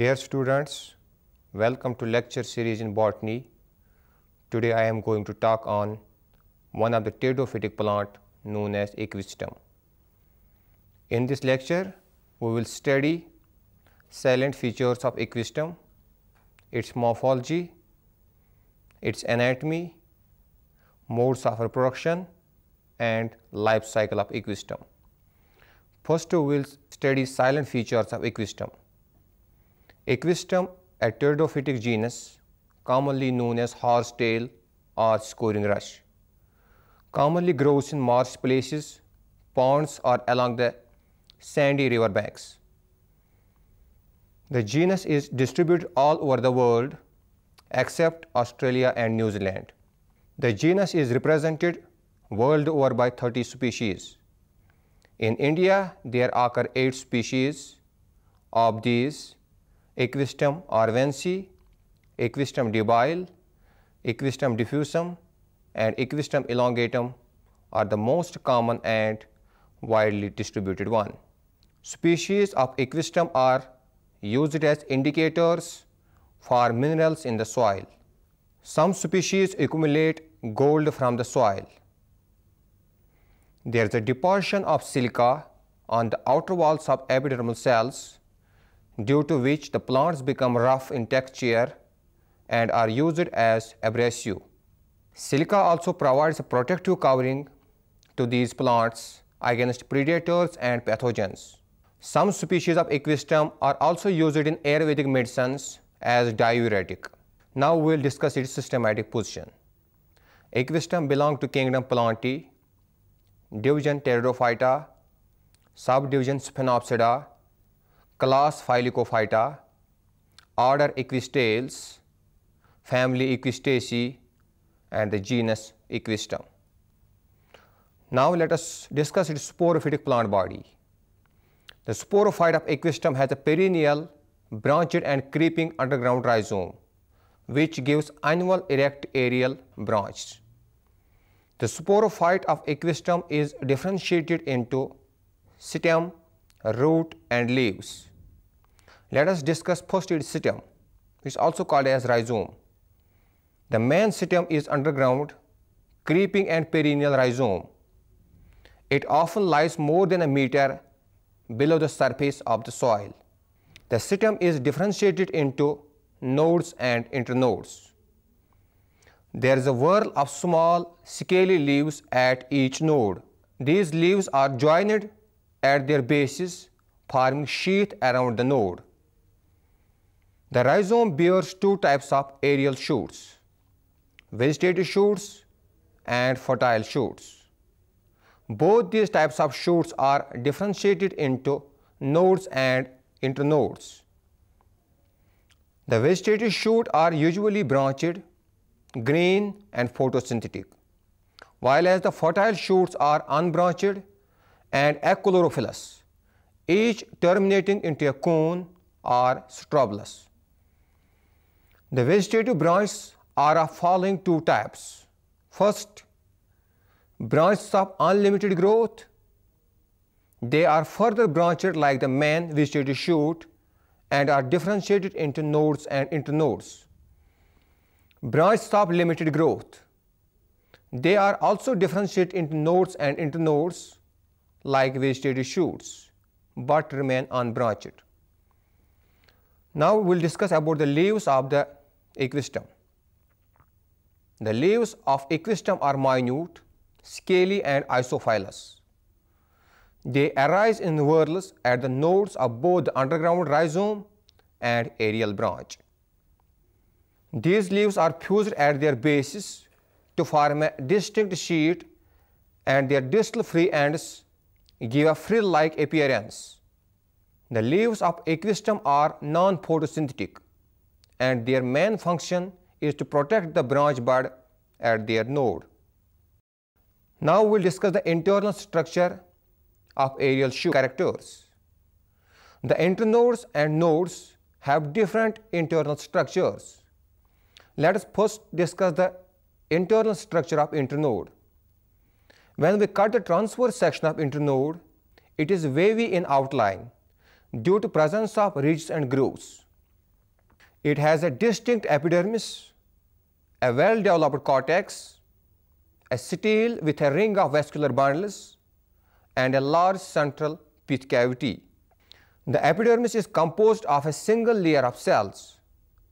Dear students, welcome to lecture series in botany. Today I am going to talk on one of the pteridophytic plant known as Equisetum. In this lecture, we will study silent features of Equisetum, its morphology, its anatomy, modes of reproduction and life cycle of Equisetum. First, we will study silent features of Equisetum. Equistrum ateridophytic genus, commonly known as horsetail or scoring rush, commonly grows in marsh places, ponds or along the sandy river banks. The genus is distributed all over the world except Australia and New Zealand. The genus is represented world over by 30 species. In India, there occur 8 species. Of these, equistrum arvensi, equistrum debile, equistrum diffusum and equistrum elongatum are the most common and widely distributed one. Species of equistrum are used as indicators for minerals in the soil. Some species accumulate gold from the soil. There is a deposition of silica on the outer walls of epidermal cells due to which the plants become rough in texture and are used as abrasive. Silica also provides a protective covering to these plants against predators and pathogens. Some species of Equistum are also used in Ayurvedic medicines as diuretic. Now we will discuss its systematic position. Equistum belong to kingdom Plantae, division Pteridophyta, subdivision Sphenopsida, class Phylicophyta, order Equistales, family Equistaceae and the genus Equistum. Now let us discuss its sporophytic plant body. The sporophyte of Equistum has a perennial, branched and creeping underground rhizome, which gives annual erect aerial branches. The sporophyte of Equistum is differentiated into stem root and leaves. Let us discuss first its which is also called as rhizome. The main stem is underground, creeping and perennial rhizome. It often lies more than a meter below the surface of the soil. The stem is differentiated into nodes and internodes. There is a whorl of small scaly leaves at each node. These leaves are joined at their bases, forming sheath around the node. The rhizome bears two types of aerial shoots, vegetative shoots and fertile shoots. Both these types of shoots are differentiated into nodes and internodes. The vegetative shoots are usually branched, green and photosynthetic, while as the fertile shoots are unbranched, and Aculorophyllus, each terminating into a cone or strobilus. The vegetative branches are of following two types. First, branches of unlimited growth. They are further branched like the main vegetative shoot and are differentiated into nodes and internodes. Branches of limited growth. They are also differentiated into nodes and internodes like vegetative shoots but remain unbranched. Now we will discuss about the leaves of the equistem. The leaves of equistem are minute, scaly and isophyllous. They arise in whorls at the nodes of both the underground rhizome and aerial branch. These leaves are fused at their bases to form a distinct sheet and their distal free ends give a frill-like appearance. The leaves of Equistum are non-photosynthetic and their main function is to protect the branch bud at their node. Now we'll discuss the internal structure of aerial shoot characters. The internodes and nodes have different internal structures. Let us first discuss the internal structure of internode. When we cut the transverse section of internode, it is wavy in outline due to presence of ridges and grooves. It has a distinct epidermis, a well-developed cortex, a stele with a ring of vascular bundles, and a large central pit cavity. The epidermis is composed of a single layer of cells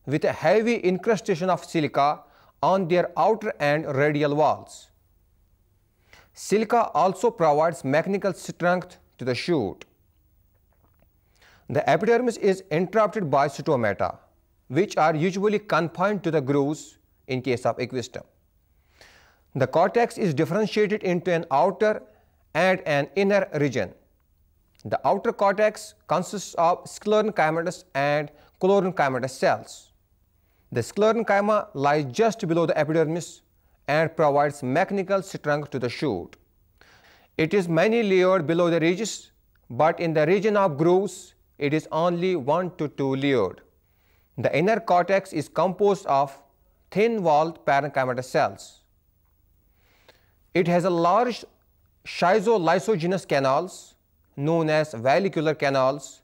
with a heavy incrustation of silica on their outer and radial walls. Silica also provides mechanical strength to the shoot. The epidermis is interrupted by stomata, which are usually confined to the grooves in case of equistum. The cortex is differentiated into an outer and an inner region. The outer cortex consists of sclerenchymatous and chlorenchymatous cells. The sclerenchyma lies just below the epidermis and provides mechanical strength to the shoot. It is many layered below the ridges, but in the region of grooves, it is only 1 to 2 layered. The inner cortex is composed of thin-walled parenchymatous cells. It has a large schizolysogenous canals known as valicular canals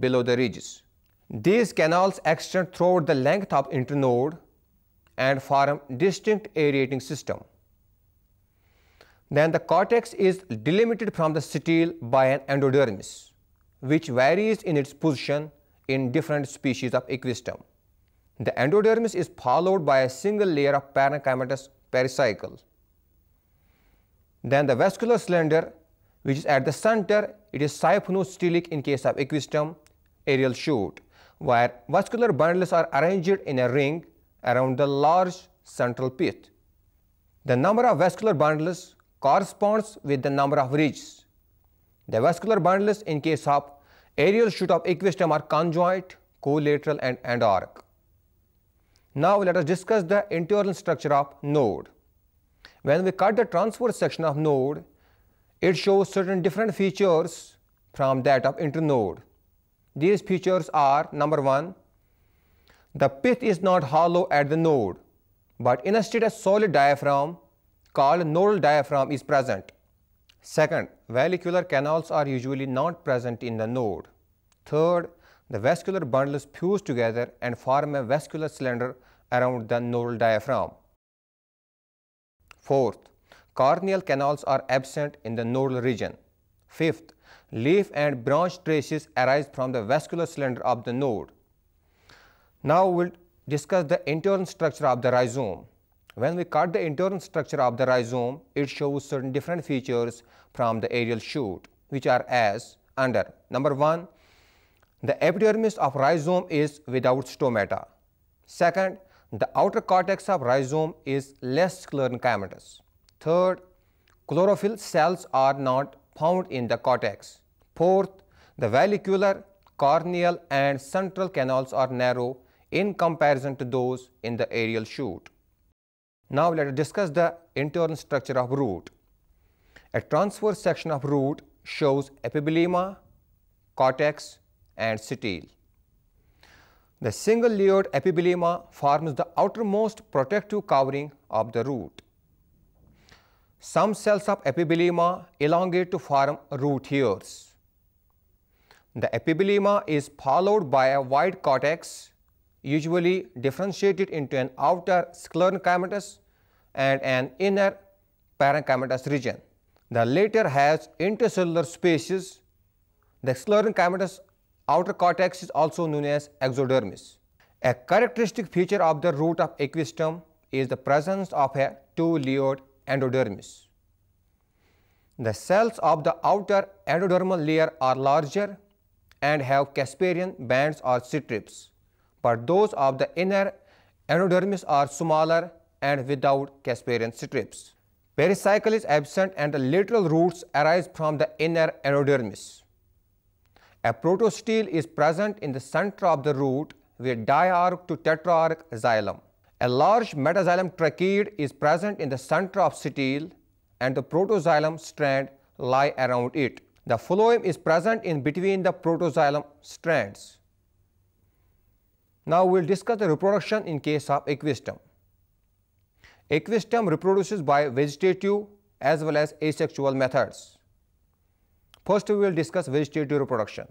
below the ridges. These canals extend throughout the length of internode and form distinct aerating system. Then the cortex is delimited from the setile by an endodermis, which varies in its position in different species of equistem. The endodermis is followed by a single layer of parenchymatous pericycle. Then the vascular cylinder, which is at the center, it is siphonostelic in case of equistem aerial shoot, where vascular bundles are arranged in a ring around the large central pit, The number of vascular bundles corresponds with the number of ridges. The vascular bundles in case of aerial shoot of equistem are conjoint, collateral and endarch. Now let us discuss the internal structure of node. When we cut the transverse section of node, it shows certain different features from that of internode. These features are number 1 the pith is not hollow at the node, but instead a solid diaphragm called nodal diaphragm is present. Second, vascular canals are usually not present in the node. Third, the vascular bundles fuse together and form a vascular cylinder around the nodal diaphragm. Fourth, corneal canals are absent in the nodal region. Fifth, leaf and branch traces arise from the vascular cylinder of the node. Now we'll discuss the internal structure of the rhizome. When we cut the internal structure of the rhizome, it shows certain different features from the aerial shoot, which are as under. Number 1, the epidermis of rhizome is without stomata. Second, the outer cortex of rhizome is less sclerenchymatous. Third, chlorophyll cells are not found in the cortex. Fourth, the valvular, corneal and central canals are narrow in comparison to those in the aerial shoot. Now let us discuss the internal structure of root. A transverse section of root shows epiblema, cortex and setile. The single layered epiblema forms the outermost protective covering of the root. Some cells of epiblema elongate to form root hairs. The epiblema is followed by a wide cortex usually differentiated into an outer sclerenchymatous and an inner parenchymatous region. The latter has intercellular spaces. The sclerenchymatous outer cortex is also known as exodermis. A characteristic feature of the root of equistum is the presence of a two-layered endodermis. The cells of the outer endodermal layer are larger and have Casparian bands or strips but those of the inner endodermis are smaller and without Casparian strips. Pericycle is absent and the lateral roots arise from the inner endodermis. A protostele is present in the center of the root with diarch to tetrarch xylem. A large metaxylem tracheid is present in the center of setyle and the protoxylem strand lie around it. The phloem is present in between the protoxylem strands. Now we'll discuss the reproduction in case of Equistum. Equistum reproduces by vegetative as well as asexual methods. First we will discuss vegetative reproduction.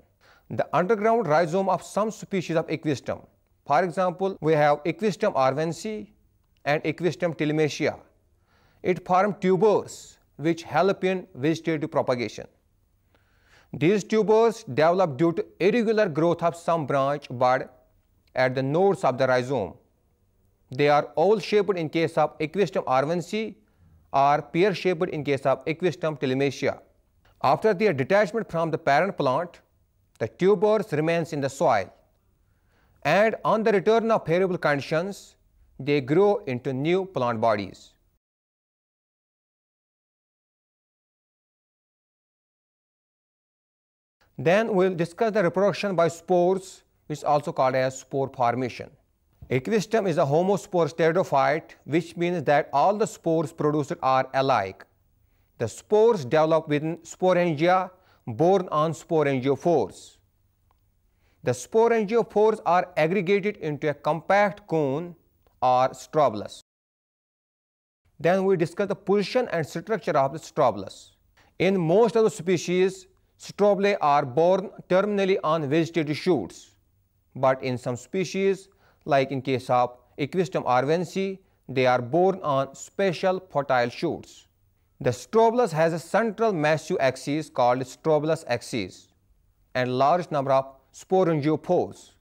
The underground rhizome of some species of Equistum. For example, we have Equistum arvensi and Equistum telemacia. It forms tubers which help in vegetative propagation. These tubers develop due to irregular growth of some branch bud at the nodes of the rhizome. They are all shaped in case of R1C or pear-shaped in case of Equistum telemacia. After their detachment from the parent plant, the tubers remains in the soil. And on the return of favorable conditions, they grow into new plant bodies. Then we'll discuss the reproduction by spores which is also called as spore formation. Equistrum is a homospore steridophyte, which means that all the spores produced are alike. The spores develop within sporangia borne on sporangiophores. The sporangiophores are aggregated into a compact cone or strobilus. Then we discuss the position and structure of the strobilus. In most of the species, strobili are borne terminally on vegetative shoots. But in some species, like in case of Equistum arvensi, they are born on special fertile shoots. The strobilus has a central massive axis called strobilus axis and large number of sporangiopores.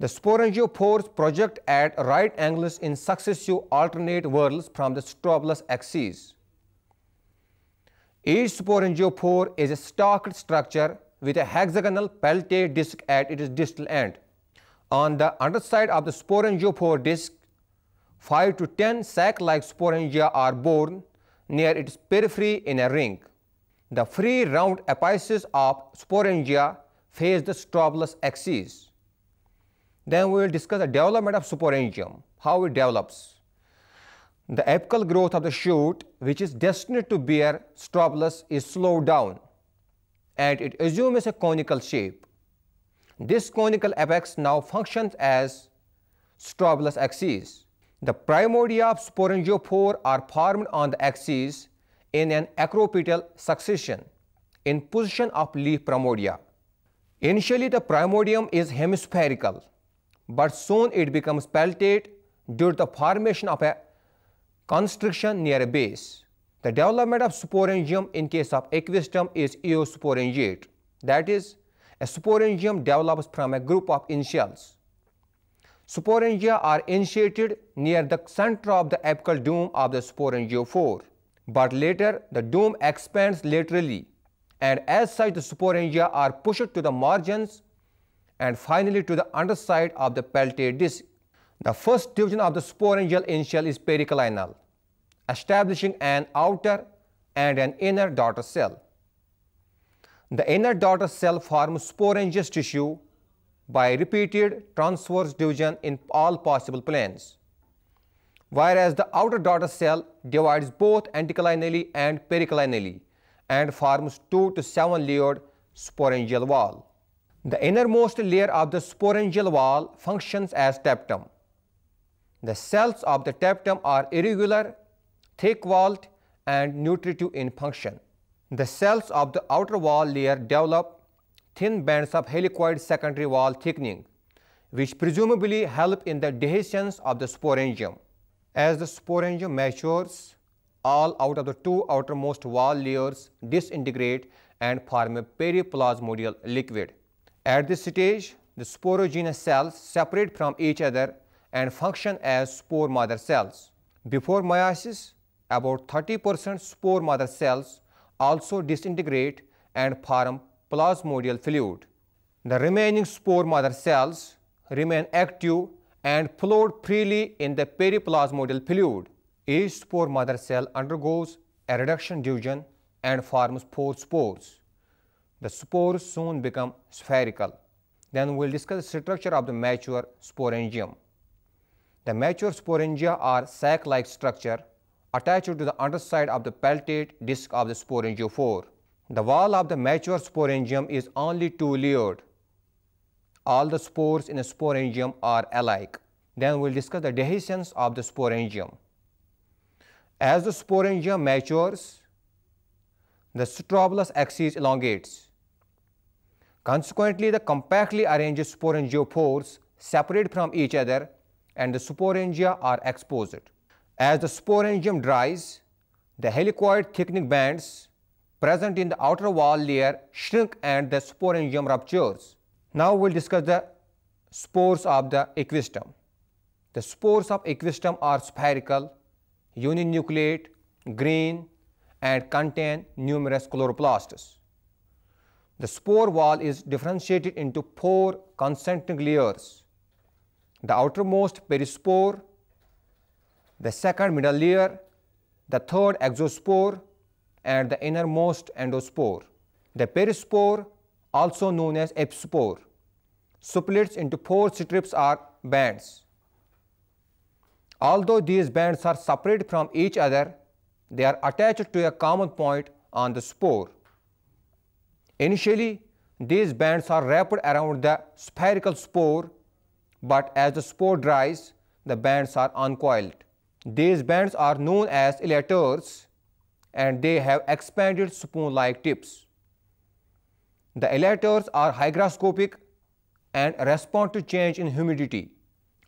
The sporangiopores project at right angles in successive alternate whorls from the strobilus axis. Each sporangiopore is a stalked structure with a hexagonal peltate disc at its distal end. On the underside of the sporangiopore disc, 5 to 10 sac-like sporangia are borne near its periphery in a ring. The free round apices of sporangia face the strobilus axis. Then we will discuss the development of sporangium, how it develops. The apical growth of the shoot, which is destined to bear strobilus, is slowed down and it assumes a conical shape. This conical apex now functions as strobilus axis. The primordia of sporangiopore are formed on the axis in an acropetal succession in position of leaf primordia. Initially, the primordium is hemispherical, but soon it becomes peltate due to the formation of a constriction near a base. The development of sporangium in case of Equisetum is eosporangiate. That is, a sporangium develops from a group of initials. Sporangia are initiated near the center of the apical dome of the sporangiophore, but later the dome expands laterally and as such the sporangia are pushed to the margins and finally to the underside of the peltate disc. The first division of the sporangial initial is pericalinal establishing an outer and an inner daughter cell. The inner daughter cell forms sporangious tissue by repeated transverse division in all possible planes, whereas the outer daughter cell divides both anticollineally and pericollineally and forms 2 to 7 layered sporangial wall. The innermost layer of the sporangial wall functions as teptum. The cells of the teptum are irregular thick walled and nutritive in function. The cells of the outer wall layer develop thin bands of helicoid secondary wall thickening, which presumably help in the dehiscence of the sporangium. As the sporangium matures, all out of the two outermost wall layers disintegrate and form a periplasmodial liquid. At this stage, the sporogenous cells separate from each other and function as spore mother cells. Before meiosis, about 30% spore mother cells also disintegrate and form plasmodial fluid. The remaining spore mother cells remain active and float freely in the periplasmodial fluid. Each spore mother cell undergoes a reduction division and forms four spores. The spores soon become spherical. Then we will discuss the structure of the mature sporangium. The mature sporangia are sac-like structure attached to the underside of the peltate disc of the sporangophore. The wall of the mature sporangium is only two-layered. All the spores in a sporangium are alike. Then we'll discuss the dehiscence of the sporangium. As the sporangium matures, the strobilus axis elongates. Consequently, the compactly arranged pores separate from each other and the sporangia are exposed. As the sporangium dries, the helicoid thickening bands present in the outer wall layer shrink and the sporangium ruptures. Now we'll discuss the spores of the equistum. The spores of equistum are spherical, uninucleate, green and contain numerous chloroplasts. The spore wall is differentiated into four concentric layers. The outermost perispore the second middle layer, the third exospore, and the innermost endospore. The perispore, also known as epispore, splits into four strips or bands. Although these bands are separate from each other, they are attached to a common point on the spore. Initially, these bands are wrapped around the spherical spore, but as the spore dries, the bands are uncoiled. These bands are known as elaters and they have expanded spoon-like tips. The elaters are hygroscopic and respond to change in humidity.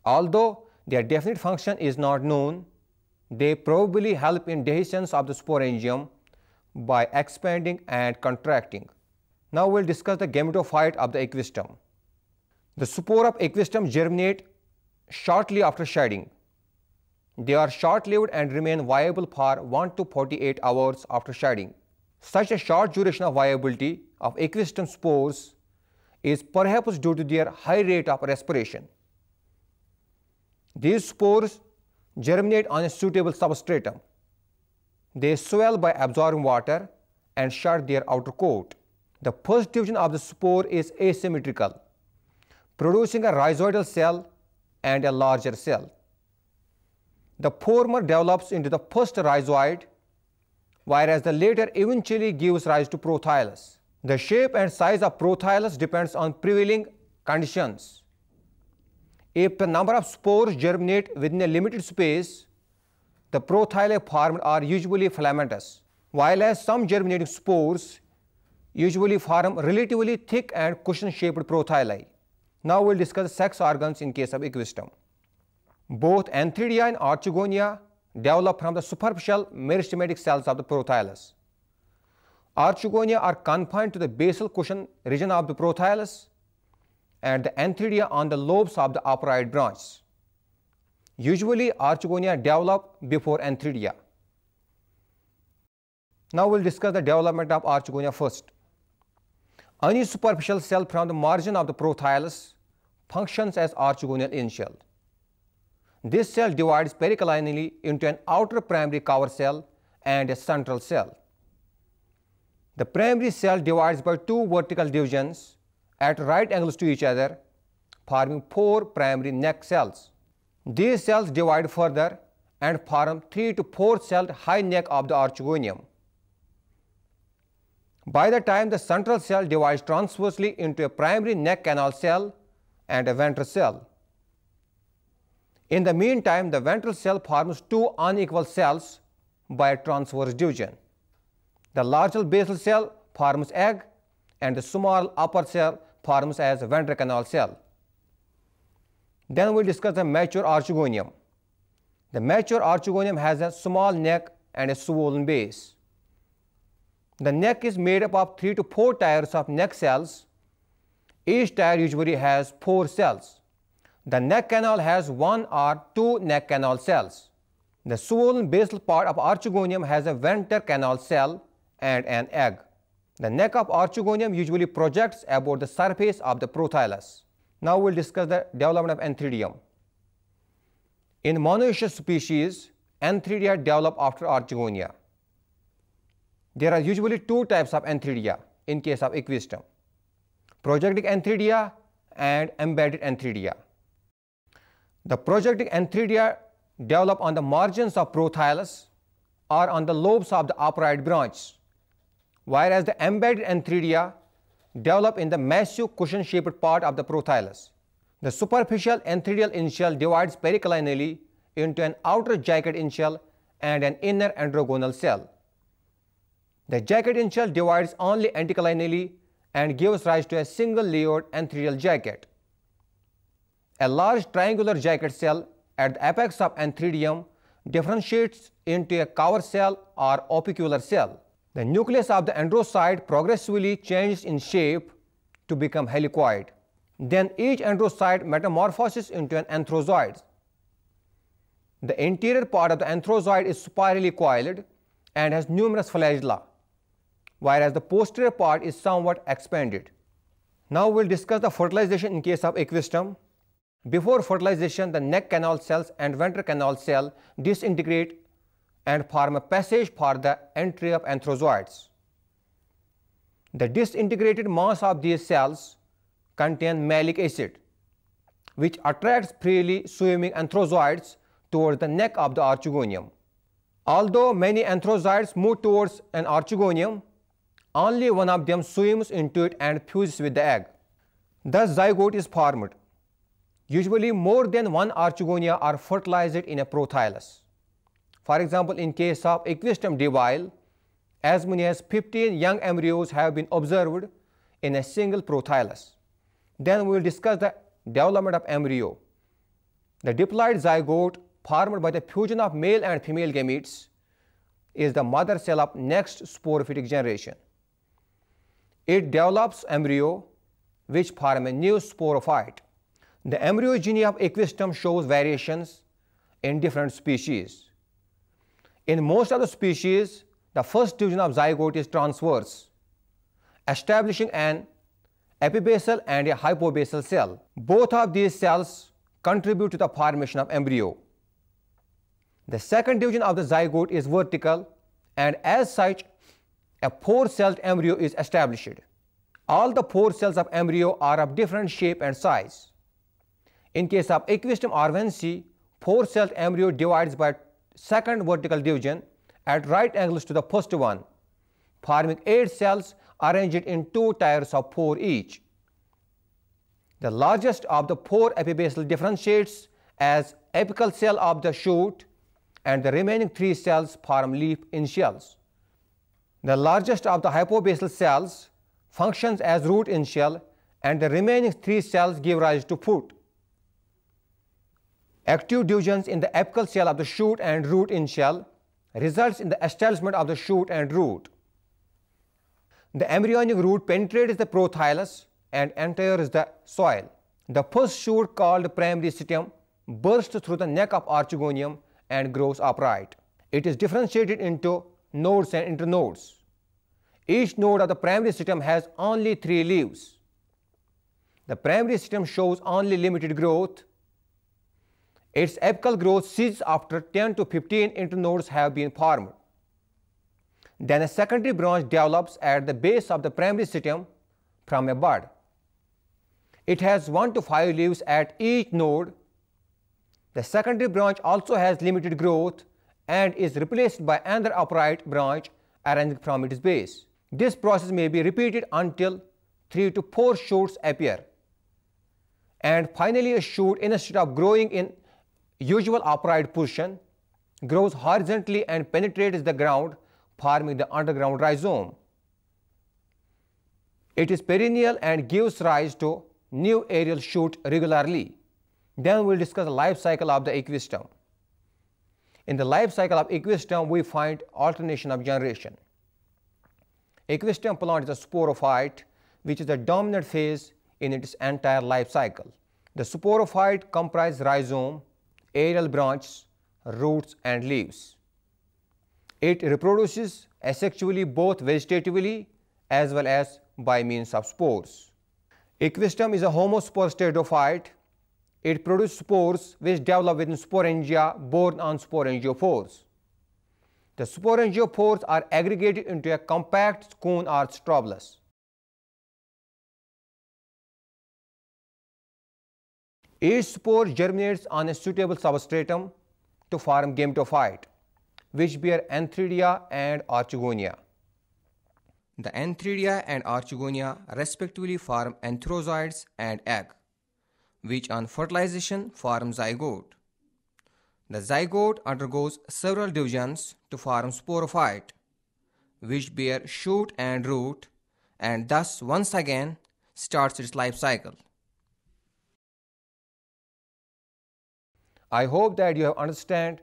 Although their definite function is not known, they probably help in dehiscence of the sporangium by expanding and contracting. Now we'll discuss the gametophyte of the equistum. The spore of equistum germinate shortly after shedding. They are short-lived and remain viable for 1 to 48 hours after shedding. Such a short duration of viability of equidistant spores is perhaps due to their high rate of respiration. These spores germinate on a suitable substratum. They swell by absorbing water and shed their outer coat. The first division of the spore is asymmetrical, producing a rhizoidal cell and a larger cell the former develops into the first rhizoid, whereas the latter eventually gives rise to prothallus. The shape and size of prothallus depends on prevailing conditions. If the number of spores germinate within a limited space, the prothylae formed are usually filamentous, while as some germinating spores usually form relatively thick and cushion-shaped prothylae. Now we'll discuss sex organs in case of equistome. Both anthridia and archegonia develop from the superficial meristematic cells of the prothallus. Archegonia are confined to the basal cushion region of the prothallus and the anthridia on the lobes of the upright branch. Usually, archegonia develop before anthridia. Now we'll discuss the development of archegonia first. Any superficial cell from the margin of the prothallus functions as archegonial in shell. This cell divides pericalinally into an outer primary cover cell and a central cell. The primary cell divides by two vertical divisions at right angles to each other, forming four primary neck cells. These cells divide further and form three to four celled high neck of the archegonium. By the time the central cell divides transversely into a primary neck canal cell and a ventral cell. In the meantime, the ventral cell forms two unequal cells by transverse division. The larger basal cell forms egg and the small upper cell forms as ventricanal cell. Then we discuss the mature archegonium. The mature archegonium has a small neck and a swollen base. The neck is made up of 3 to 4 tiers of neck cells. Each tier usually has 4 cells. The neck canal has one or two neck canal cells. The swollen basal part of archegonium has a venter canal cell and an egg. The neck of archegonium usually projects above the surface of the prothallus. Now we'll discuss the development of anthridium. In monoecious species, anthridia develop after archegonia. There are usually two types of anthridia in case of equistrum, projecting anthridia and embedded anthridia. The projecting anthridia develop on the margins of prothallus or on the lobes of the upright branch, whereas the embedded anthridia develop in the massive cushion-shaped part of the prothallus. The superficial anthridial inshell divides pericalinally into an outer jacket inshell and an inner androgonal cell. The jacket inshell divides only anticalinally and gives rise to a single layered antherial jacket. A large triangular jacket cell at the apex of anthridium differentiates into a cover cell or opicular cell. The nucleus of the androcyte progressively changes in shape to become helicoid. Then each androcyte metamorphoses into an anthrozoid. The anterior part of the anthrozoid is spirally coiled and has numerous flagella, whereas the posterior part is somewhat expanded. Now we'll discuss the fertilization in case of equistum. Before fertilization, the neck canal cells and ventral canal cell disintegrate and form a passage for the entry of anthrozoids. The disintegrated mass of these cells contain malic acid, which attracts freely swimming anthrozoids towards the neck of the archegonium. Although many anthrozoids move towards an archegonium, only one of them swims into it and fuses with the egg. Thus, zygote is formed. Usually more than one Archegonia are fertilized in a prothylus. For example, in case of Equisetum divile, as many as 15 young embryos have been observed in a single prothylus. Then we will discuss the development of embryo. The diploid zygote formed by the fusion of male and female gametes is the mother cell of next sporophytic generation. It develops embryo which form a new sporophyte. The embryogeny of equistrum shows variations in different species. In most of the species, the first division of zygote is transverse, establishing an epibasal and a hypobasal cell. Both of these cells contribute to the formation of embryo. The second division of the zygote is vertical and as such, a four-celled embryo is established. All the four cells of embryo are of different shape and size. In case of equistrum arvensi, 4 cell embryo divides by second vertical division at right angles to the first one, forming eight cells arranged in two tiers of four each. The largest of the four epibasal differentiates as apical cell of the shoot and the remaining three cells form leaf initials. The largest of the hypobasal cells functions as root initial and the remaining three cells give rise to foot. Active divisions in the apical shell of the shoot and root in shell results in the establishment of the shoot and root. The embryonic root penetrates the prothallus and enters the soil. The first shoot called primary setium bursts through the neck of archegonium and grows upright. It is differentiated into nodes and internodes. Each node of the primary stem has only three leaves. The primary stem shows only limited growth its apical growth ceases after 10 to 15 internodes have been formed. Then a secondary branch develops at the base of the primary stem from a bud. It has 1 to 5 leaves at each node. The secondary branch also has limited growth and is replaced by another upright branch arranged from its base. This process may be repeated until 3 to 4 shoots appear. And finally, a shoot instead of growing in usual upright position, grows horizontally and penetrates the ground, forming the underground rhizome. It is perennial and gives rise to new aerial shoot regularly. Then we will discuss the life cycle of the equistem. In the life cycle of equistem, we find alternation of generation. Equistem plant is a sporophyte, which is the dominant phase in its entire life cycle. The sporophyte comprises rhizome, aerial branch, roots and leaves. It reproduces asexually both vegetatively as well as by means of spores. Equistrum is a homospore stratophyte. It produces spores which develop within sporangia borne on sporangiopores. The sporangiopores are aggregated into a compact cone or strobilus. Each spore germinates on a suitable substratum to form gametophyte, which bear anthridia and archegonia. The anthridia and archegonia respectively form anthrozoids and egg, which on fertilization form zygote. The zygote undergoes several divisions to form sporophyte, which bear shoot and root, and thus once again starts its life cycle. I hope that you have understand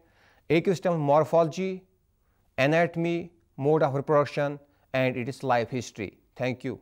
ecosystem morphology, anatomy, mode of reproduction and its life history. Thank you.